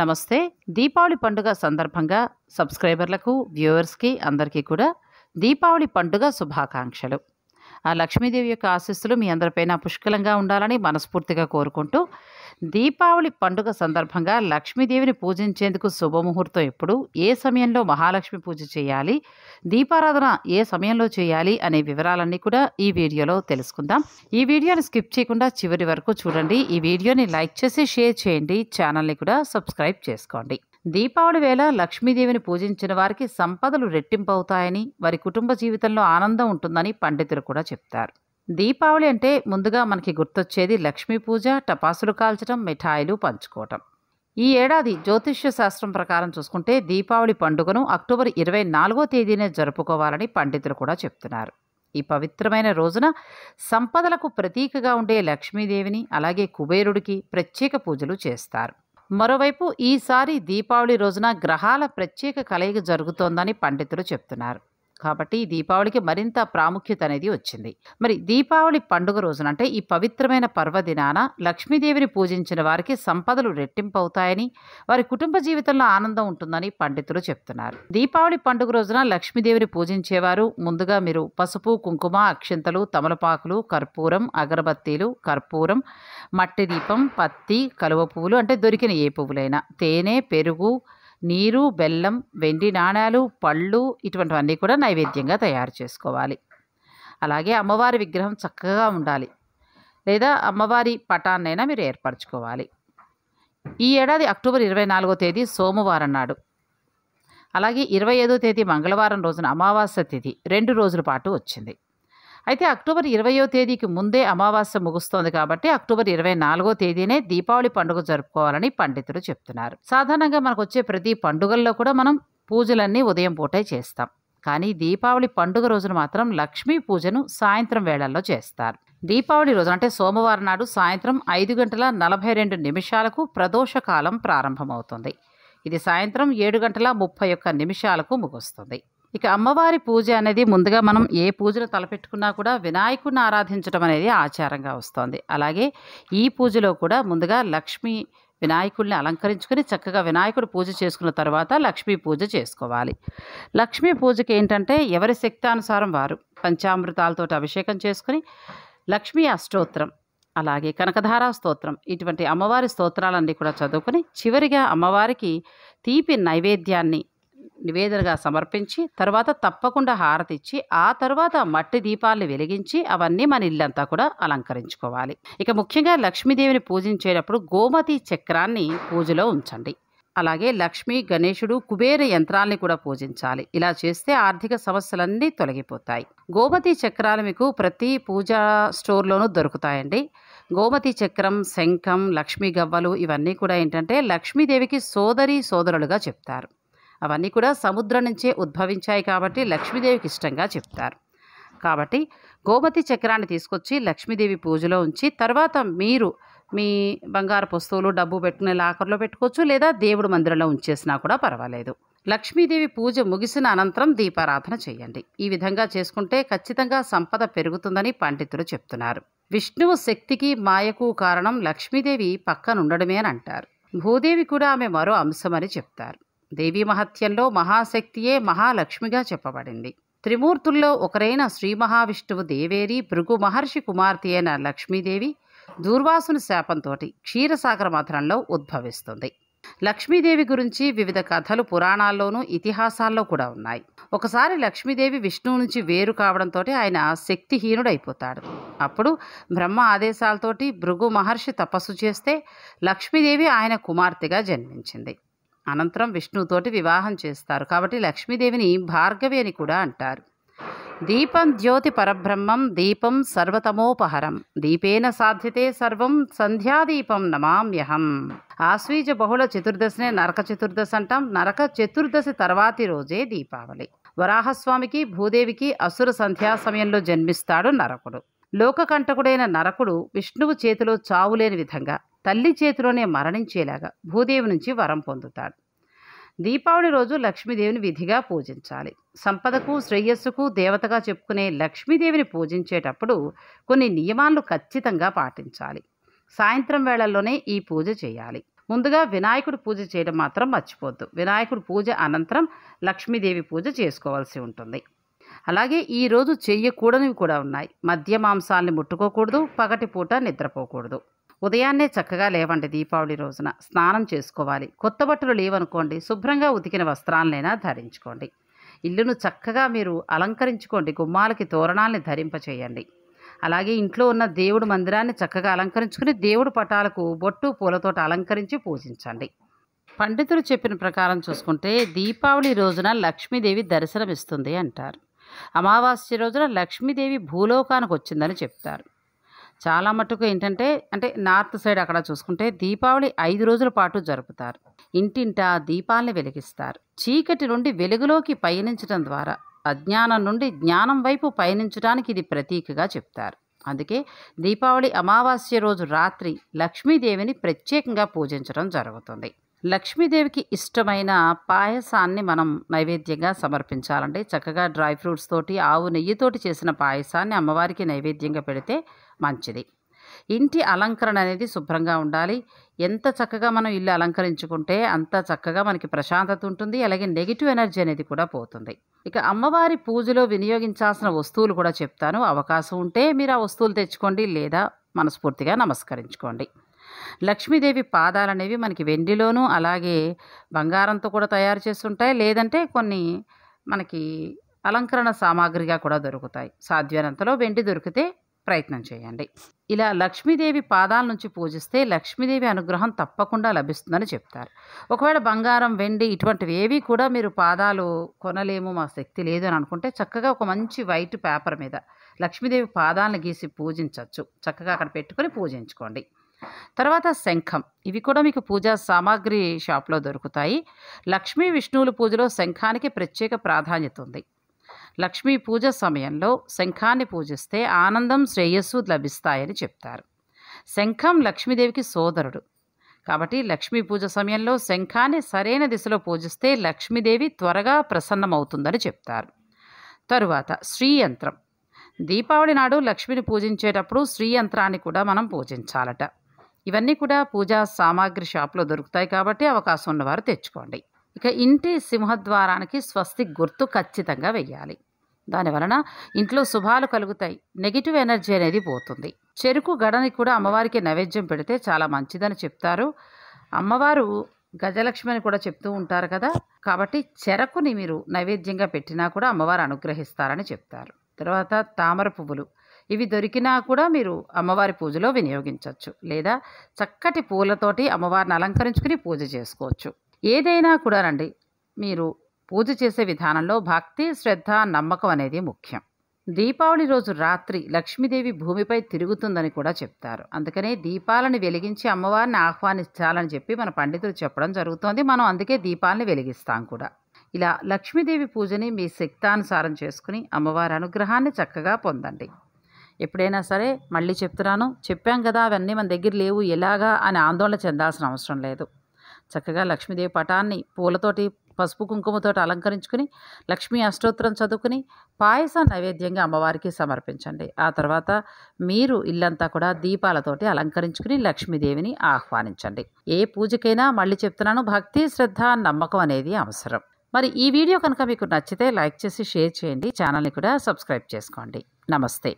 నమస్తే దీపావళి పండుగ సందర్భంగా సబ్స్క్రైబర్లకు వ్యూవర్స్కి అందరికీ కూడా దీపావళి పండుగ శుభాకాంక్షలు ఆ లక్ష్మీదేవి యొక్క ఆశిస్తులు మీ అందరిపైన పుష్కలంగా ఉండాలని మనస్ఫూర్తిగా కోరుకుంటూ దీపావళి పండుగ సందర్భంగా లక్ష్మీదేవిని పూజించేందుకు శుభముహూర్తం ఎప్పుడు ఏ సమయంలో మహాలక్ష్మి పూజ చేయాలి దీపారాధన ఏ సమయంలో చేయాలి అనే వివరాలన్నీ కూడా ఈ వీడియోలో తెలుసుకుందాం ఈ వీడియోని స్కిప్ చేయకుండా చివరి వరకు చూడండి ఈ వీడియోని లైక్ చేసి షేర్ చేయండి ఛానల్ని కూడా సబ్స్క్రైబ్ చేసుకోండి దీపావళి వేళ లక్ష్మీదేవిని పూజించిన వారికి సంపదలు రెట్టింపు అవుతాయని వారి కుటుంబ జీవితంలో ఆనందం ఉంటుందని పండితులు కూడా చెప్తారు దీపావళి అంటే ముందుగా మనకి గుర్తొచ్చేది లక్ష్మీ పూజ టపాసులు కాల్చడం మిఠాయిలు పంచుకోవటం ఈ ఏడాది జ్యోతిష్య శాస్త్రం ప్రకారం చూసుకుంటే దీపావళి పండుగను అక్టోబర్ ఇరవై నాలుగో తేదీనే జరుపుకోవాలని పండితులు కూడా చెప్తున్నారు ఈ పవిత్రమైన రోజున సంపదలకు ప్రతీకగా ఉండే లక్ష్మీదేవిని అలాగే కుబేరుడికి ప్రత్యేక పూజలు చేస్తారు మరోవైపు ఈసారి దీపావళి రోజున గ్రహాల ప్రత్యేక కలయిక జరుగుతోందని పండితులు చెప్తున్నారు కాబట్టి దీపావళికి మరింత ప్రాముఖ్యత అనేది వచ్చింది మరి దీపావళి పండుగ రోజున అంటే ఈ పవిత్రమైన పర్వదినాన లక్ష్మీదేవిని పూజించిన వారికి సంపదలు రెట్టింపవుతాయని వారి కుటుంబ జీవితంలో ఆనందం ఉంటుందని పండితులు చెప్తున్నారు దీపావళి పండుగ రోజున లక్ష్మీదేవిని పూజించేవారు ముందుగా మీరు పసుపు కుంకుమ అక్షింతలు తమలపాకులు కర్పూరం అగరబత్తీలు కర్పూరం మట్టి దీపం పత్తి కలువ పువ్వులు అంటే దొరికిన ఏ పువ్వులైనా తేనె పెరుగు నీరు బెల్లం వెండి నాణాలు పళ్ళు ఇటువంటివన్నీ కూడా నైవేద్యంగా తయారు చేసుకోవాలి అలాగే అమ్మవారి విగ్రహం చక్కగా ఉండాలి లేదా అమ్మవారి పటాన్నైనా మీరు ఏర్పరచుకోవాలి ఈ ఏడాది అక్టోబర్ ఇరవై నాలుగో తేదీ సోమవారం నాడు అలాగే ఇరవై ఐదో తేదీ మంగళవారం రోజున అమావాస్య తిథి రెండు రోజుల పాటు వచ్చింది అయితే అక్టోబర్ ఇరవయో తేదీకి ముందే అమావాస్య ముగుస్తోంది కాబట్టి అక్టోబర్ ఇరవై నాలుగో తేదీనే దీపావళి పండుగ జరుపుకోవాలని పండితులు చెప్తున్నారు సాధారణంగా మనకు వచ్చే ప్రతి పండుగల్లో కూడా మనం పూజలన్నీ ఉదయం పూటే చేస్తాం కానీ దీపావళి పండుగ రోజున మాత్రం లక్ష్మీ పూజను సాయంత్రం వేళల్లో చేస్తారు దీపావళి రోజు అంటే సోమవారం నాడు సాయంత్రం ఐదు గంటల నలభై రెండు నిమిషాలకు ప్రదోషకాలం ప్రారంభమవుతుంది ఇది సాయంత్రం ఏడు గంటల ముప్పై ఒక్క నిమిషాలకు ముగుస్తుంది ఇక అమ్మవారి పూజ అనేది ముందుగా మనం ఏ పూజను తలపెట్టుకున్నా కూడా వినాయకుడిని ఆరాధించడం అనేది ఆచారంగా వస్తుంది అలాగే ఈ పూజలో కూడా ముందుగా లక్ష్మి వినాయకుడిని అలంకరించుకుని చక్కగా వినాయకుడు పూజ చేసుకున్న తర్వాత లక్ష్మీ పూజ చేసుకోవాలి లక్ష్మీ పూజకి ఏంటంటే ఎవరి శక్తానుసారం వారు పంచామృతాలతో అభిషేకం చేసుకుని లక్ష్మీ అష్టోత్తరం అలాగే కనకధారా స్తోత్రం ఇటువంటి అమ్మవారి స్తోత్రాలన్నీ కూడా చదువుకుని చివరిగా అమ్మవారికి తీపి నైవేద్యాన్ని నివేదనగా సమర్పించి తర్వాత తప్పకుండా హారతిచ్చి ఆ తర్వాత మట్టి దీపాలను వెలిగించి అవన్నీ మన ఇల్లంతా కూడా అలంకరించుకోవాలి ఇక ముఖ్యంగా లక్ష్మీదేవిని పూజించేటప్పుడు గోమతి చక్రాన్ని పూజలో ఉంచండి అలాగే లక్ష్మి గణేశుడు కుబేర యంత్రాల్ని కూడా పూజించాలి ఇలా చేస్తే ఆర్థిక సమస్యలన్నీ తొలగిపోతాయి గోమతి చక్రాలు మీకు ప్రతి పూజా స్టోర్లోనూ దొరుకుతాయండి గోమతి చక్రం శంఖం లక్ష్మీ గవ్వలు ఇవన్నీ కూడా ఏంటంటే లక్ష్మీదేవికి సోదరి సోదరులుగా చెప్తారు అవన్నీ కూడా సముద్రం నుంచే ఉద్భవించాయి కాబట్టి లక్ష్మీదేవికి ఇష్టంగా చెప్తారు కాబట్టి గోమతి చక్రాన్ని తీసుకొచ్చి లక్ష్మీదేవి పూజలో ఉంచి తర్వాత మీరు మీ బంగారు వస్తువులు డబ్బు పెట్టుకునే లాకర్లో పెట్టుకోవచ్చు లేదా దేవుడు మందిరంలో ఉంచేసినా కూడా పర్వాలేదు లక్ష్మీదేవి పూజ ముగిసిన అనంతరం దీపారాధన చేయండి ఈ విధంగా చేసుకుంటే ఖచ్చితంగా సంపద పెరుగుతుందని పండితులు చెప్తున్నారు విష్ణువు శక్తికి మాయకు కారణం లక్ష్మీదేవి పక్కనుండడమే అని అంటారు భూదేవి కూడా ఆమె మరో అంశమని చెప్తారు దేవీ మహత్యంలో మహాశక్తియే మహాలక్ష్మిగా చెప్పబడింది త్రిమూర్తుల్లో ఒకరైన శ్రీ మహావిష్ణువు దేవేరి భృగు మహర్షి కుమార్తె అయిన లక్ష్మీదేవి దూర్వాసుని శాపంతో క్షీరసాగర మధురంలో ఉద్భవిస్తుంది లక్ష్మీదేవి గురించి వివిధ కథలు పురాణాల్లోనూ ఇతిహాసాల్లో కూడా ఉన్నాయి ఒకసారి లక్ష్మీదేవి విష్ణువు నుంచి వేరు కావడంతో ఆయన శక్తిహీనుడైపోతాడు అప్పుడు బ్రహ్మ ఆదేశాలతోటి భృగు మహర్షి తపస్సు చేస్తే లక్ష్మీదేవి ఆయన కుమార్తెగా జన్మించింది అనంతరం విష్ణుతోటి వివాహం చేస్తారు కాబట్టి లక్ష్మీదేవిని భార్గవి అని కూడా అంటారు దీపం జ్యోతి పరబ్రహ్మం దీపం సర్వతమోపహరం దీపేన సాధ్యతే సర్వం సంధ్యాదీపం నమామ్యహం ఆశ్వీజ బహుళ చతుర్దశినే నరక చతుర్దశ అంటాం నరక చతుర్దశి తర్వాతి రోజే దీపావళి వరాహస్వామికి భూదేవికి అసుర సంధ్యా సమయంలో జన్మిస్తాడు నరకుడు లోకకంటకుడైన నరకుడు విష్ణువు చేతిలో చావులేని విధంగా తల్లి చేతిలోనే మరణించేలాగా భూదేవి నుంచి వరం పొందుతాడు దీపావళి రోజు లక్ష్మీదేవిని విధిగా పూజించాలి సంపదకు శ్రేయస్సుకు దేవతగా చెప్పుకునే లక్ష్మీదేవిని పూజించేటప్పుడు కొన్ని నియమాలను ఖచ్చితంగా పాటించాలి సాయంత్రం వేళల్లోనే ఈ పూజ చేయాలి ముందుగా వినాయకుడు పూజ చేయడం మాత్రం మర్చిపోద్దు వినాయకుడి పూజ అనంతరం లక్ష్మీదేవి పూజ చేసుకోవాల్సి ఉంటుంది అలాగే ఈరోజు చెయ్యకూడనివి కూడా ఉన్నాయి మద్య మాంసాల్ని ముట్టుకోకూడదు పూట నిద్రపోకూడదు ఉదయాన్నే చక్కగా లేవండి దీపావళి రోజున స్నానం చేసుకోవాలి కొత్త బట్టలు లేవనుకోండి శుభ్రంగా ఉతికిన వస్త్రాలనైనా ధరించుకోండి ఇల్లును చక్కగా మీరు అలంకరించుకోండి గుమ్మాలకి తోరణాలని ధరింపచేయండి అలాగే ఇంట్లో ఉన్న దేవుడు మందిరాన్ని చక్కగా అలంకరించుకుని దేవుడు పటాలకు బొట్టు పూలతో అలంకరించి పూజించండి పండితులు చెప్పిన ప్రకారం చూసుకుంటే దీపావళి రోజున లక్ష్మీదేవి దర్శనమిస్తుంది అంటారు అమావాస్య రోజున లక్ష్మీదేవి భూలోకానికి వచ్చిందని చెప్తారు చాలా మటుకు ఏంటంటే అంటే నార్త్ సైడ్ అక్కడ చూసుకుంటే దీపావళి ఐదు రోజుల పాటు జరుపుతారు ఇంటింటా దీపాలని వెలిగిస్తారు చీకటి నుండి వెలుగులోకి పయనించడం ద్వారా అజ్ఞానం నుండి జ్ఞానం వైపు పయనించడానికి ఇది ప్రతీకగా చెప్తారు అందుకే దీపావళి అమావాస్య రోజు రాత్రి లక్ష్మీదేవిని ప్రత్యేకంగా పూజించడం జరుగుతుంది లక్ష్మీదేవికి ఇష్టమైన పాయసాన్ని మనం నైవేద్యంగా సమర్పించాలండి చక్కగా డ్రై ఫ్రూట్స్ తోటి ఆవు నెయ్యితోటి చేసిన పాయసాన్ని అమ్మవారికి నైవేద్యంగా పెడితే మంచిది ఇంటి అలంకరణ అనేది శుభ్రంగా ఉండాలి ఎంత చక్కగా మనం ఇల్లు అలంకరించుకుంటే అంత చక్కగా మనకి ప్రశాంతత ఉంటుంది అలాగే నెగిటివ్ ఎనర్జీ అనేది కూడా పోతుంది ఇక అమ్మవారి పూజలో వినియోగించాల్సిన వస్తువులు కూడా చెప్తాను అవకాశం ఉంటే మీరు ఆ వస్తువులు తెచ్చుకోండి లేదా మనస్ఫూర్తిగా నమస్కరించుకోండి లక్ష్మీదేవి పాదాలు అనేవి మనకి వెండిలోనూ అలాగే బంగారంతో కూడా తయారు చేస్తుంటాయి లేదంటే కొన్ని మనకి అలంకరణ సామాగ్రిగా కూడా దొరుకుతాయి సాధ్యనంతలో వెండి దొరికితే ప్రయత్నం చేయండి ఇలా లక్ష్మీదేవి పాదాల నుంచి పూజిస్తే లక్ష్మీదేవి అనుగ్రహం తప్పకుండా లభిస్తుందని చెప్తారు ఒకవేళ బంగారం వెండి ఇటువంటివి ఏవి కూడా మీరు పాదాలు కొనలేము మా శక్తి లేదు అని అనుకుంటే చక్కగా ఒక మంచి వైట్ పేపర్ మీద లక్ష్మీదేవి పాదాలను గీసి పూజించవచ్చు చక్కగా అక్కడ పెట్టుకొని పూజించుకోండి తర్వాత శంఖం ఇవి కూడా మీకు పూజా సామాగ్రి షాప్లో దొరుకుతాయి లక్ష్మీ విష్ణువుల పూజలో శంఖానికి ప్రత్యేక ప్రాధాన్యత ఉంది లక్ష్మీ పూజ సమయంలో శంఖాన్ని పూజిస్తే ఆనందం శ్రేయస్సు లభిస్తాయని చెప్తారు శంఖం లక్ష్మీదేవికి సోదరుడు కాబట్టి లక్ష్మీ పూజ సమయంలో శంఖాన్ని సరైన దిశలో పూజిస్తే లక్ష్మీదేవి త్వరగా ప్రసన్నమవుతుందని చెప్తారు తరువాత శ్రీయంత్రం దీపావళి నాడు లక్ష్మిని పూజించేటప్పుడు శ్రీయంత్రాన్ని కూడా మనం పూజించాలట ఇవన్నీ కూడా పూజా సామాగ్రి షాప్లో దొరుకుతాయి కాబట్టి అవకాశం ఉన్నవారు తెచ్చుకోండి ఇక ఇంటి సింహద్వారానికి స్వస్తి గుర్తు ఖచ్చితంగా వెయ్యాలి దానివలన ఇంట్లో శుభాలు కలుగుతాయి నెగిటివ్ ఎనర్జీ అనేది పోతుంది చెరుకు గడని కూడా అమ్మవారికి నైవేద్యం పెడితే చాలా మంచిదని చెప్తారు అమ్మవారు గజలక్ష్మిని కూడా చెప్తూ ఉంటారు కదా కాబట్టి చెరకుని మీరు నైవేద్యంగా పెట్టినా కూడా అమ్మవారు అనుగ్రహిస్తారని చెప్తారు తర్వాత తామర పువ్వులు ఇవి దొరికినా కూడా మీరు అమ్మవారి పూజలో వినియోగించవచ్చు లేదా చక్కటి పూలతోటి అమ్మవారిని అలంకరించుకుని పూజ చేసుకోవచ్చు ఏదైనా కూడా రండి మీరు పూజ చేసే విధానంలో భక్తి శ్రద్ధ నమ్మకం అనేది ముఖ్యం దీపావళి రోజు రాత్రి లక్ష్మీదేవి భూమిపై తిరుగుతుందని కూడా చెప్తారు అందుకనే దీపాలను వెలిగించి అమ్మవారిని ఆహ్వానించాలని చెప్పి మన పండితులు చెప్పడం జరుగుతోంది మనం అందుకే దీపాలను వెలిగిస్తాం కూడా ఇలా లక్ష్మీదేవి పూజని మీ శక్తానుసారం చేసుకుని అమ్మవారి అనుగ్రహాన్ని చక్కగా పొందండి ఎప్పుడైనా సరే మళ్ళీ చెప్తున్నాను చెప్పాం కదా అవన్నీ మన దగ్గర లేవు ఎలాగా అని ఆందోళన చెందాల్సిన అవసరం లేదు చక్కగా లక్ష్మీదేవి పటాన్ని పూలతోటి పసుపు కుంకుమతో అలంకరించుకుని లక్ష్మీ అష్టోత్తరం చదువుకుని పాయసం నైవేద్యంగా అమ్మవారికి సమర్పించండి ఆ తర్వాత మీరు ఇల్లంతా కూడా దీపాలతోటి అలంకరించుకుని లక్ష్మీదేవిని ఆహ్వానించండి ఏ పూజకైనా మళ్ళీ చెప్తున్నాను భక్తి శ్రద్ధ నమ్మకం అనేది అవసరం మరి ఈ వీడియో కనుక మీకు నచ్చితే లైక్ చేసి షేర్ చేయండి ఛానల్ని కూడా సబ్స్క్రైబ్ చేసుకోండి నమస్తే